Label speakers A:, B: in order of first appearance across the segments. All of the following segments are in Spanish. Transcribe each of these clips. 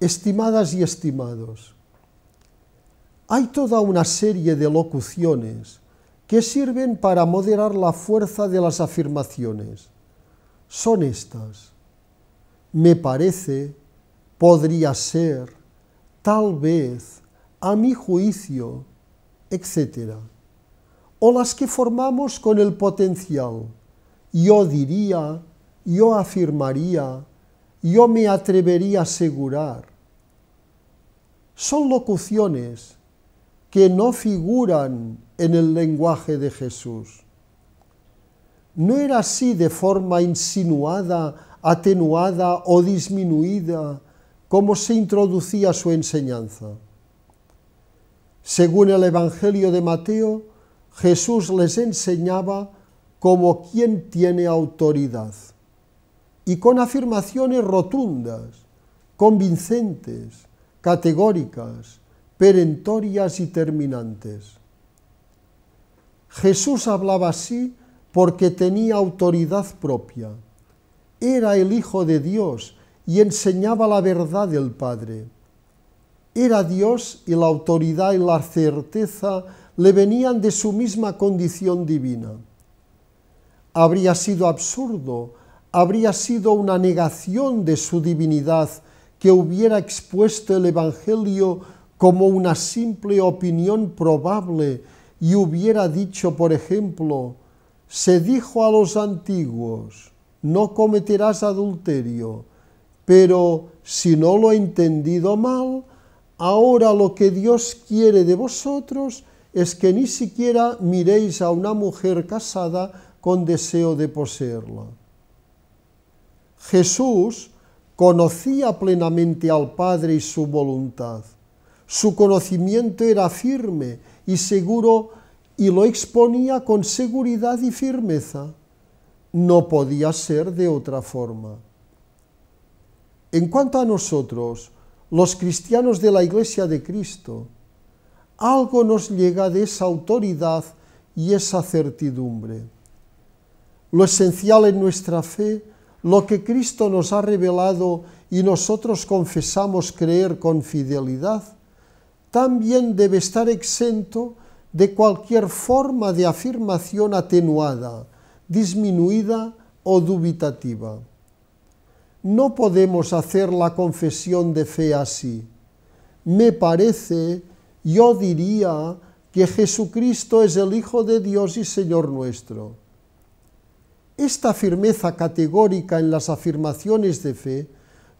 A: Estimadas y estimados, hay toda una serie de locuciones que sirven para moderar la fuerza de las afirmaciones. Son estas. Me parece, podría ser, tal vez, a mi juicio, etc. O las que formamos con el potencial. Yo diría, yo afirmaría, yo me atrevería a asegurar, son locuciones que no figuran en el lenguaje de Jesús. No era así de forma insinuada, atenuada o disminuida como se introducía su enseñanza. Según el Evangelio de Mateo, Jesús les enseñaba como quien tiene autoridad y con afirmaciones rotundas, convincentes, categóricas, perentorias y terminantes. Jesús hablaba así porque tenía autoridad propia. Era el Hijo de Dios y enseñaba la verdad del Padre. Era Dios y la autoridad y la certeza le venían de su misma condición divina. Habría sido absurdo habría sido una negación de su divinidad que hubiera expuesto el Evangelio como una simple opinión probable y hubiera dicho, por ejemplo, se dijo a los antiguos, no cometerás adulterio, pero si no lo he entendido mal, ahora lo que Dios quiere de vosotros es que ni siquiera miréis a una mujer casada con deseo de poseerla. Jesús conocía plenamente al Padre y su voluntad. Su conocimiento era firme y seguro y lo exponía con seguridad y firmeza. No podía ser de otra forma. En cuanto a nosotros, los cristianos de la Iglesia de Cristo, algo nos llega de esa autoridad y esa certidumbre. Lo esencial en nuestra fe lo que Cristo nos ha revelado y nosotros confesamos creer con fidelidad, también debe estar exento de cualquier forma de afirmación atenuada, disminuida o dubitativa. No podemos hacer la confesión de fe así. Me parece, yo diría, que Jesucristo es el Hijo de Dios y Señor nuestro esta firmeza categórica en las afirmaciones de fe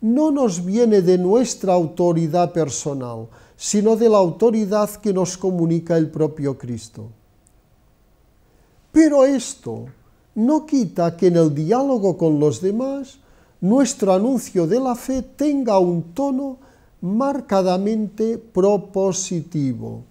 A: no nos viene de nuestra autoridad personal, sino de la autoridad que nos comunica el propio Cristo. Pero esto no quita que en el diálogo con los demás nuestro anuncio de la fe tenga un tono marcadamente propositivo.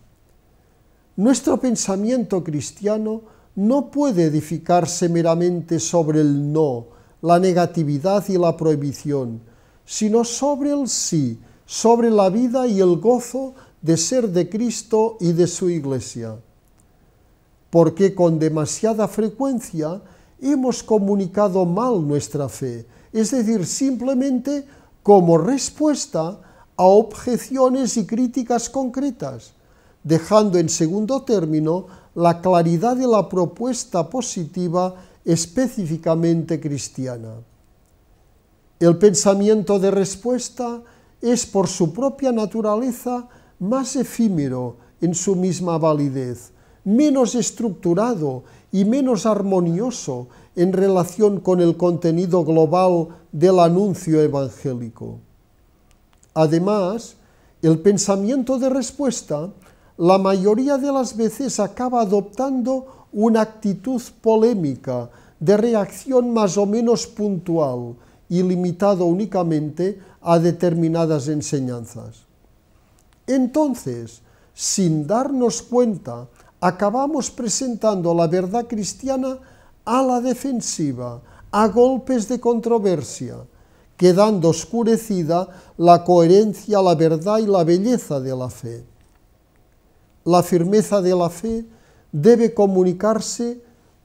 A: Nuestro pensamiento cristiano no puede edificarse meramente sobre el no, la negatividad y la prohibición, sino sobre el sí, sobre la vida y el gozo de ser de Cristo y de su Iglesia. Porque con demasiada frecuencia hemos comunicado mal nuestra fe, es decir, simplemente como respuesta a objeciones y críticas concretas dejando en segundo término la claridad de la propuesta positiva específicamente cristiana. El pensamiento de respuesta es por su propia naturaleza más efímero en su misma validez, menos estructurado y menos armonioso en relación con el contenido global del anuncio evangélico. Además, el pensamiento de respuesta la mayoría de las veces acaba adoptando una actitud polémica, de reacción más o menos puntual y limitado únicamente a determinadas enseñanzas. Entonces, sin darnos cuenta, acabamos presentando la verdad cristiana a la defensiva, a golpes de controversia, quedando oscurecida la coherencia, la verdad y la belleza de la fe la firmeza de la fe debe comunicarse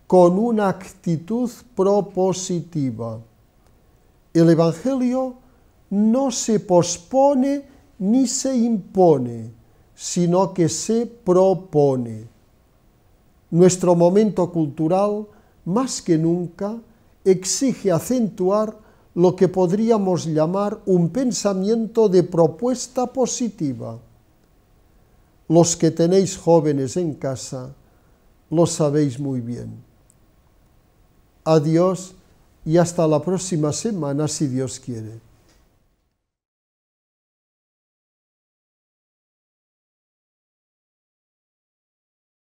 A: con una actitud propositiva. El Evangelio no se pospone ni se impone, sino que se propone. Nuestro momento cultural, más que nunca, exige acentuar lo que podríamos llamar un pensamiento de propuesta positiva. Los que tenéis jóvenes en casa, lo sabéis muy bien. Adiós y hasta la próxima semana si Dios quiere.